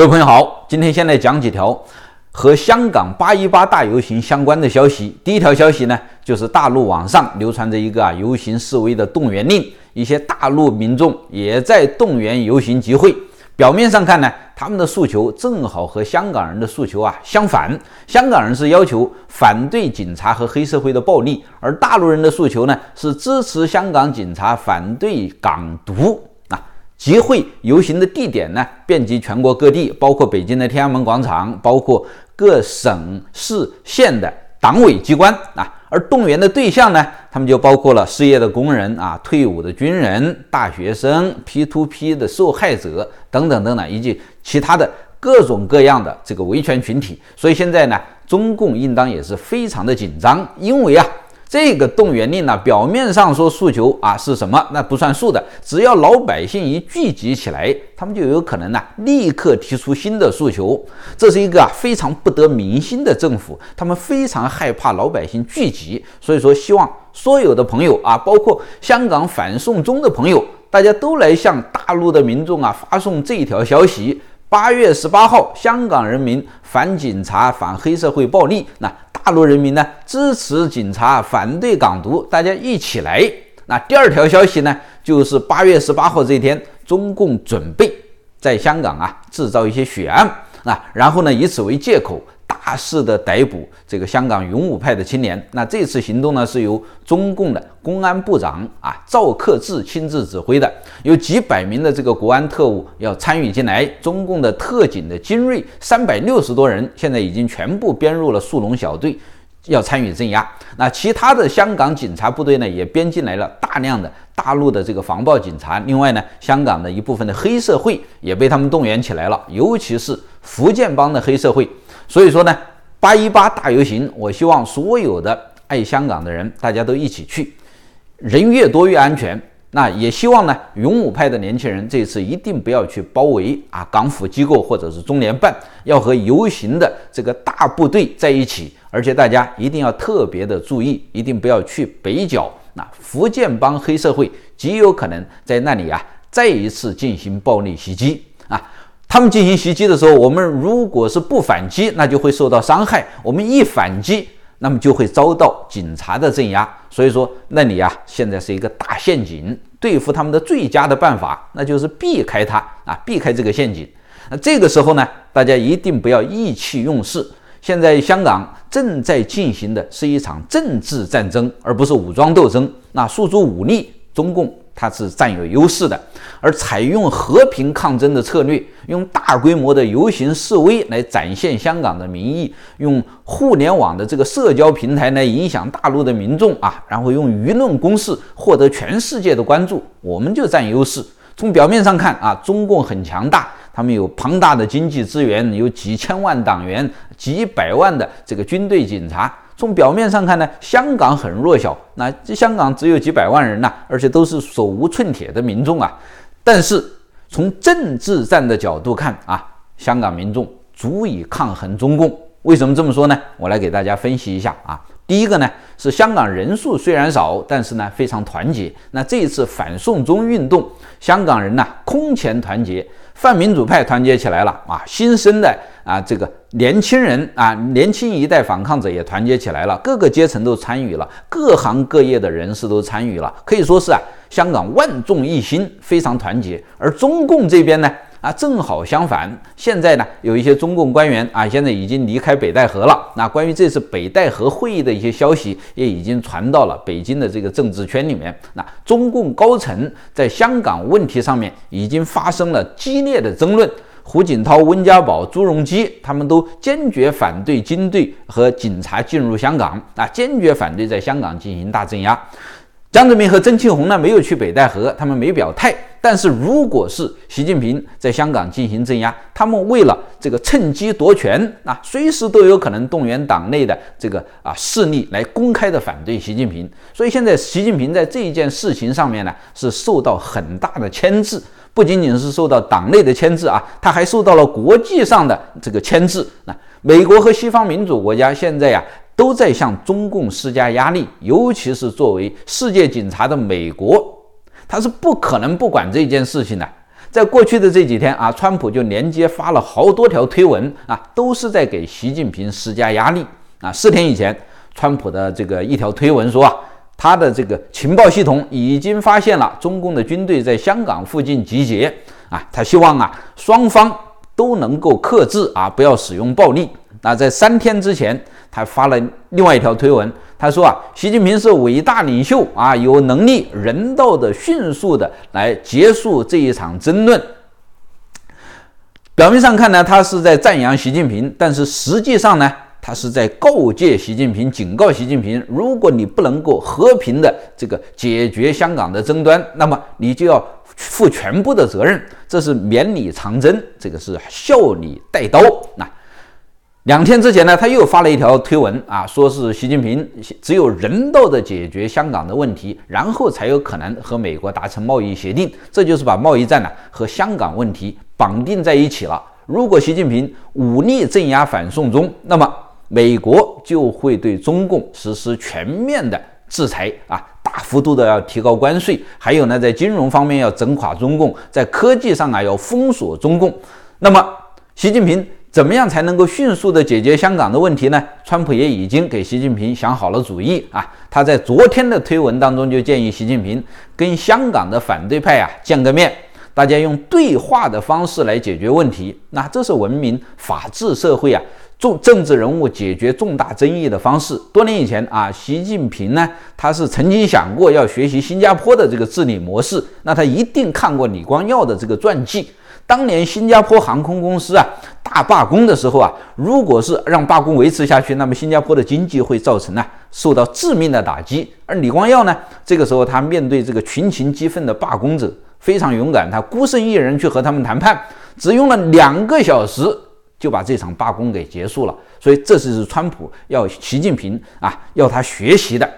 各位朋友好，今天先来讲几条和香港八一八大游行相关的消息。第一条消息呢，就是大陆网上流传着一个啊游行示威的动员令，一些大陆民众也在动员游行集会。表面上看呢，他们的诉求正好和香港人的诉求啊相反。香港人是要求反对警察和黑社会的暴力，而大陆人的诉求呢是支持香港警察，反对港独。集会游行的地点呢，遍及全国各地，包括北京的天安门广场，包括各省市县的党委机关啊。而动员的对象呢，他们就包括了失业的工人啊、退伍的军人、大学生、P to P 的受害者等等等等，以及其他的各种各样的这个维权群体。所以现在呢，中共应当也是非常的紧张，因为啊。这个动员令呢，表面上说诉求啊是什么，那不算数的。只要老百姓一聚集起来，他们就有可能呢，立刻提出新的诉求。这是一个啊非常不得民心的政府，他们非常害怕老百姓聚集，所以说希望所有的朋友啊，包括香港反送中的朋友，大家都来向大陆的民众啊发送这条消息：八月十八号，香港人民反警察、反黑社会暴力。那大陆人民呢支持警察，反对港独，大家一起来。那第二条消息呢，就是八月十八号这一天，中共准备在香港啊制造一些血案啊，然后呢以此为借口。大肆的逮捕这个香港勇武派的青年。那这次行动呢，是由中共的公安部长啊赵克志亲自指挥的，有几百名的这个国安特务要参与进来。中共的特警的精锐三百六十多人，现在已经全部编入了速龙小队，要参与镇压。那其他的香港警察部队呢，也编进来了大量的大陆的这个防暴警察。另外呢，香港的一部分的黑社会也被他们动员起来了，尤其是福建帮的黑社会。所以说呢，八一八大游行，我希望所有的爱香港的人，大家都一起去，人越多越安全。那也希望呢，勇武派的年轻人这次一定不要去包围啊，港府机构或者是中联办，要和游行的这个大部队在一起。而且大家一定要特别的注意，一定不要去北角，那福建帮黑社会极有可能在那里啊，再一次进行暴力袭击啊。他们进行袭击的时候，我们如果是不反击，那就会受到伤害；我们一反击，那么就会遭到警察的镇压。所以说，那里啊现在是一个大陷阱。对付他们的最佳的办法，那就是避开它啊，避开这个陷阱。那这个时候呢，大家一定不要意气用事。现在香港正在进行的是一场政治战争，而不是武装斗争。那诉诸武力，中共。它是占有优势的，而采用和平抗争的策略，用大规模的游行示威来展现香港的民意，用互联网的这个社交平台来影响大陆的民众啊，然后用舆论攻势获得全世界的关注，我们就占优势。从表面上看啊，中共很强大，他们有庞大的经济资源，有几千万党员，几百万的这个军队警察。从表面上看呢，香港很弱小，那这香港只有几百万人呐，而且都是手无寸铁的民众啊。但是从政治战的角度看啊，香港民众足以抗衡中共。为什么这么说呢？我来给大家分析一下啊。第一个呢是香港人数虽然少，但是呢非常团结。那这一次反送中运动，香港人呢空前团结，泛民主派团结起来了啊，新生的啊这个年轻人啊，年轻一代反抗者也团结起来了，各个阶层都参与了，各行各业的人士都参与了，可以说是啊香港万众一心，非常团结。而中共这边呢？啊，正好相反，现在呢，有一些中共官员啊，现在已经离开北戴河了。那关于这次北戴河会议的一些消息，也已经传到了北京的这个政治圈里面。那中共高层在香港问题上面已经发生了激烈的争论，胡锦涛、温家宝、朱镕基他们都坚决反对军队和警察进入香港，啊，坚决反对在香港进行大镇压。江泽民和曾庆红呢，没有去北戴河，他们没表态。但是，如果是习近平在香港进行镇压，他们为了这个趁机夺权，啊，随时都有可能动员党内的这个啊势力来公开的反对习近平。所以，现在习近平在这一件事情上面呢，是受到很大的牵制，不仅仅是受到党内的牵制啊，他还受到了国际上的这个牵制。那美国和西方民主国家现在呀。都在向中共施加压力，尤其是作为世界警察的美国，他是不可能不管这件事情的。在过去的这几天啊，川普就连接发了好多条推文啊，都是在给习近平施加压力啊。四天以前，川普的这个一条推文说啊，他的这个情报系统已经发现了中共的军队在香港附近集结啊，他希望啊双方都能够克制啊，不要使用暴力。那在三天之前。他发了另外一条推文，他说啊，习近平是伟大领袖啊，有能力、人道的、迅速的来结束这一场争论。表面上看呢，他是在赞扬习近平，但是实际上呢，他是在告诫习近平、警告习近平，如果你不能够和平的这个解决香港的争端，那么你就要负全部的责任。这是绵里藏针，这个是笑里带刀，那。两天之前呢，他又发了一条推文啊，说是习近平只有人道的解决香港的问题，然后才有可能和美国达成贸易协定。这就是把贸易战呢和香港问题绑定在一起了。如果习近平武力镇压反送中，那么美国就会对中共实施全面的制裁啊，大幅度的要提高关税，还有呢，在金融方面要整垮中共，在科技上啊要封锁中共。那么习近平。怎么样才能够迅速地解决香港的问题呢？川普也已经给习近平想好了主意啊！他在昨天的推文当中就建议习近平跟香港的反对派啊见个面，大家用对话的方式来解决问题。那这是文明法治社会啊重政治人物解决重大争议的方式。多年以前啊，习近平呢他是曾经想过要学习新加坡的这个治理模式，那他一定看过李光耀的这个传记。当年新加坡航空公司啊大罢工的时候啊，如果是让罢工维持下去，那么新加坡的经济会造成啊受到致命的打击。而李光耀呢，这个时候他面对这个群情激愤的罢工者非常勇敢，他孤身一人去和他们谈判，只用了两个小时就把这场罢工给结束了。所以这是川普要习近平啊要他学习的。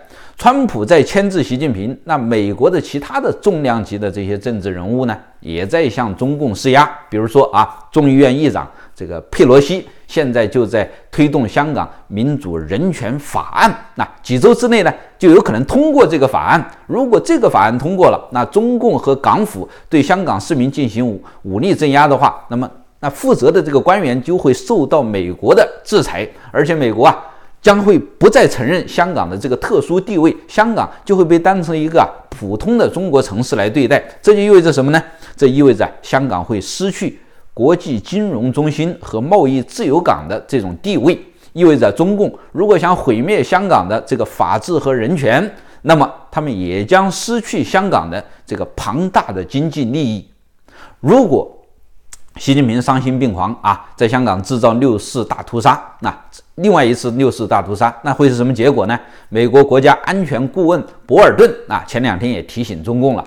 川普在牵制习近平，那美国的其他的重量级的这些政治人物呢，也在向中共施压。比如说啊，众议院议长这个佩洛西，现在就在推动香港民主人权法案。那几周之内呢，就有可能通过这个法案。如果这个法案通过了，那中共和港府对香港市民进行武武力镇压的话，那么那负责的这个官员就会受到美国的制裁。而且美国啊。将会不再承认香港的这个特殊地位，香港就会被当成一个普通的中国城市来对待。这就意味着什么呢？这意味着香港会失去国际金融中心和贸易自由港的这种地位，意味着中共如果想毁灭香港的这个法治和人权，那么他们也将失去香港的这个庞大的经济利益。如果习近平丧心病狂啊，在香港制造六四大屠杀。那另外一次六四大屠杀，那会是什么结果呢？美国国家安全顾问博尔顿啊，前两天也提醒中共了，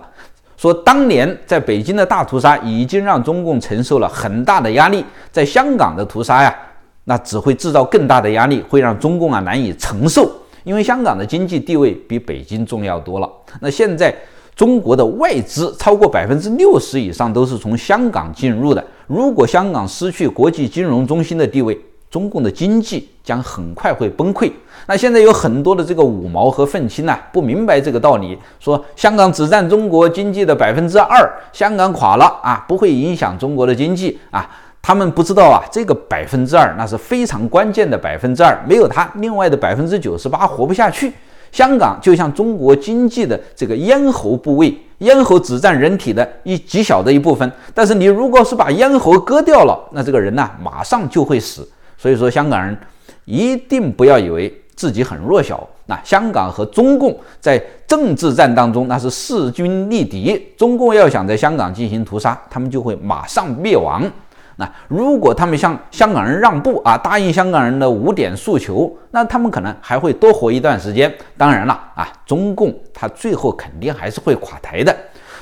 说当年在北京的大屠杀已经让中共承受了很大的压力，在香港的屠杀呀，那只会制造更大的压力，会让中共啊难以承受，因为香港的经济地位比北京重要多了。那现在。中国的外资超过百分之六十以上都是从香港进入的。如果香港失去国际金融中心的地位，中共的经济将很快会崩溃。那现在有很多的这个五毛和愤青呢，不明白这个道理，说香港只占中国经济的百分之二，香港垮了啊，不会影响中国的经济啊。他们不知道啊，这个百分之二那是非常关键的百分之二，没有它，另外的百分之九十八活不下去。香港就像中国经济的这个咽喉部位，咽喉只占人体的一极小的一部分，但是你如果是把咽喉割掉了，那这个人呢马上就会死。所以说，香港人一定不要以为自己很弱小。那香港和中共在政治战当中那是势均力敌，中共要想在香港进行屠杀，他们就会马上灭亡。那如果他们向香港人让步啊，答应香港人的五点诉求，那他们可能还会多活一段时间。当然了啊，中共他最后肯定还是会垮台的。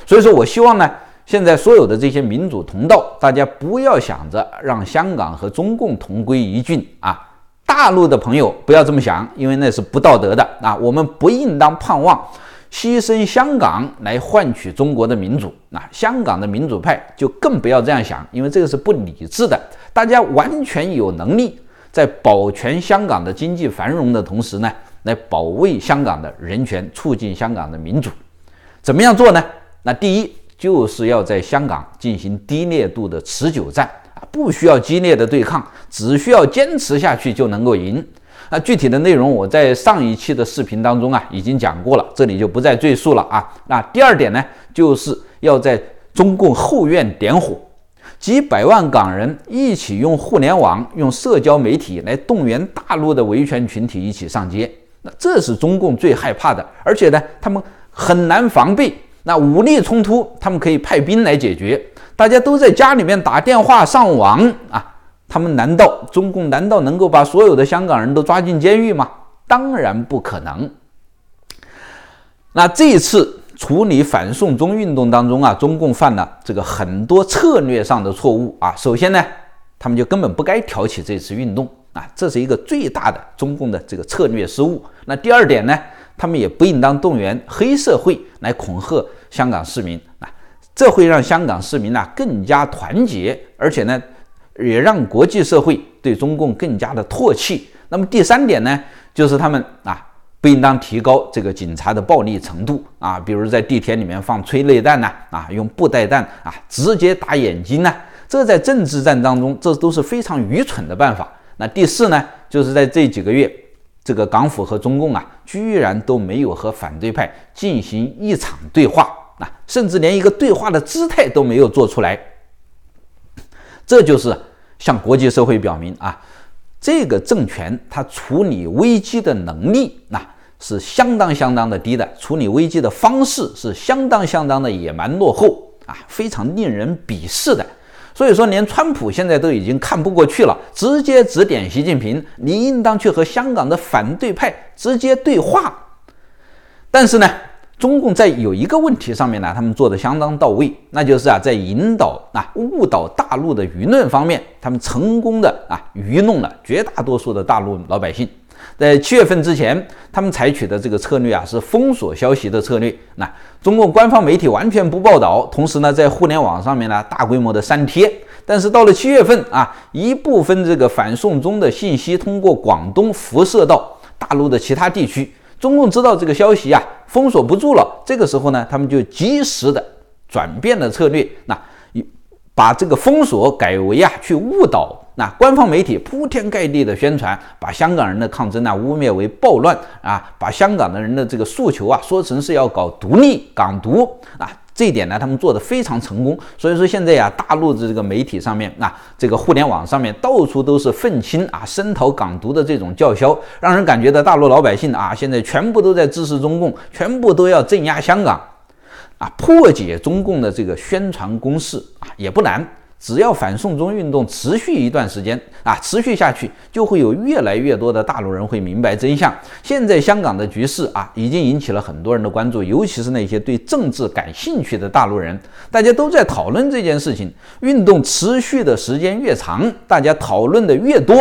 所以说我希望呢，现在所有的这些民主同道，大家不要想着让香港和中共同归于尽啊。大陆的朋友不要这么想，因为那是不道德的啊，我们不应当盼望。牺牲香港来换取中国的民主，那香港的民主派就更不要这样想，因为这个是不理智的。大家完全有能力在保全香港的经济繁荣的同时呢，来保卫香港的人权，促进香港的民主。怎么样做呢？那第一就是要在香港进行低烈度的持久战啊，不需要激烈的对抗，只需要坚持下去就能够赢。那具体的内容，我在上一期的视频当中啊已经讲过了，这里就不再赘述了啊。那第二点呢，就是要在中共后院点火，几百万港人一起用互联网、用社交媒体来动员大陆的维权群体一起上街，那这是中共最害怕的，而且呢，他们很难防备。那武力冲突他们可以派兵来解决，大家都在家里面打电话、上网啊。他们难道中共难道能够把所有的香港人都抓进监狱吗？当然不可能。那这次处理反送中运动当中啊，中共犯了这个很多策略上的错误啊。首先呢，他们就根本不该挑起这次运动啊，这是一个最大的中共的这个策略失误。那第二点呢，他们也不应当动员黑社会来恐吓香港市民啊，这会让香港市民呢更加团结，而且呢。也让国际社会对中共更加的唾弃。那么第三点呢，就是他们啊不应当提高这个警察的暴力程度啊，比如在地铁里面放催泪弹呐、啊用布袋弹啊直接打眼睛呐，这在政治战当中这都是非常愚蠢的办法。那第四呢，就是在这几个月，这个港府和中共啊居然都没有和反对派进行一场对话啊，甚至连一个对话的姿态都没有做出来。这就是向国际社会表明啊，这个政权它处理危机的能力，那是相当相当的低的，处理危机的方式是相当相当的野蛮落后啊，非常令人鄙视的。所以说，连川普现在都已经看不过去了，直接指点习近平：“你应当去和香港的反对派直接对话。”但是呢？中共在有一个问题上面呢，他们做的相当到位，那就是啊，在引导啊误导大陆的舆论方面，他们成功的啊愚弄了绝大多数的大陆老百姓。在七月份之前，他们采取的这个策略啊是封锁消息的策略，那中共官方媒体完全不报道，同时呢，在互联网上面呢大规模的删帖。但是到了七月份啊，一部分这个反送中的信息通过广东辐射到大陆的其他地区，中共知道这个消息啊，封锁不住了，这个时候呢，他们就及时的转变了策略，那把这个封锁改为啊，去误导那官方媒体铺天盖地的宣传，把香港人的抗争呢污蔑为暴乱啊，把香港的人的这个诉求啊说成是要搞独立港独啊。这一点呢，他们做的非常成功，所以说现在呀，大陆的这个媒体上面啊，这个互联网上面到处都是愤青啊，声讨港独的这种叫嚣，让人感觉到大陆老百姓啊，现在全部都在支持中共，全部都要镇压香港，啊，破解中共的这个宣传攻势啊，也不难。只要反送中运动持续一段时间啊，持续下去，就会有越来越多的大陆人会明白真相。现在香港的局势啊，已经引起了很多人的关注，尤其是那些对政治感兴趣的大陆人，大家都在讨论这件事情。运动持续的时间越长，大家讨论的越多，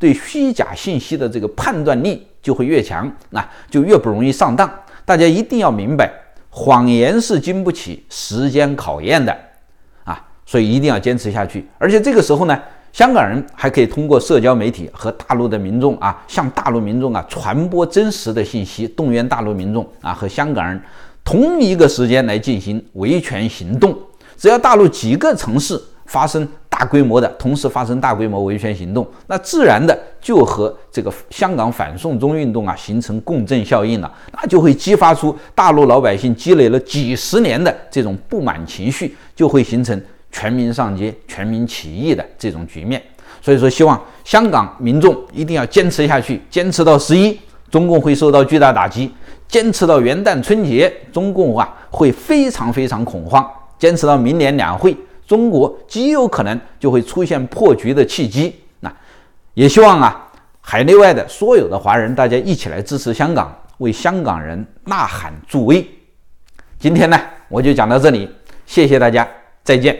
对虚假信息的这个判断力就会越强，那就越不容易上当。大家一定要明白，谎言是经不起时间考验的。所以一定要坚持下去，而且这个时候呢，香港人还可以通过社交媒体和大陆的民众啊，向大陆民众啊传播真实的信息，动员大陆民众啊和香港人同一个时间来进行维权行动。只要大陆几个城市发生大规模的，同时发生大规模维权行动，那自然的就和这个香港反送中运动啊形成共振效应了，那就会激发出大陆老百姓积累了几十年的这种不满情绪，就会形成。全民上街、全民起义的这种局面，所以说希望香港民众一定要坚持下去，坚持到十一，中共会受到巨大打击；坚持到元旦春节，中共啊会非常非常恐慌；坚持到明年两会，中国极有可能就会出现破局的契机。那也希望啊，海内外的所有的华人，大家一起来支持香港，为香港人呐喊助威。今天呢，我就讲到这里，谢谢大家，再见。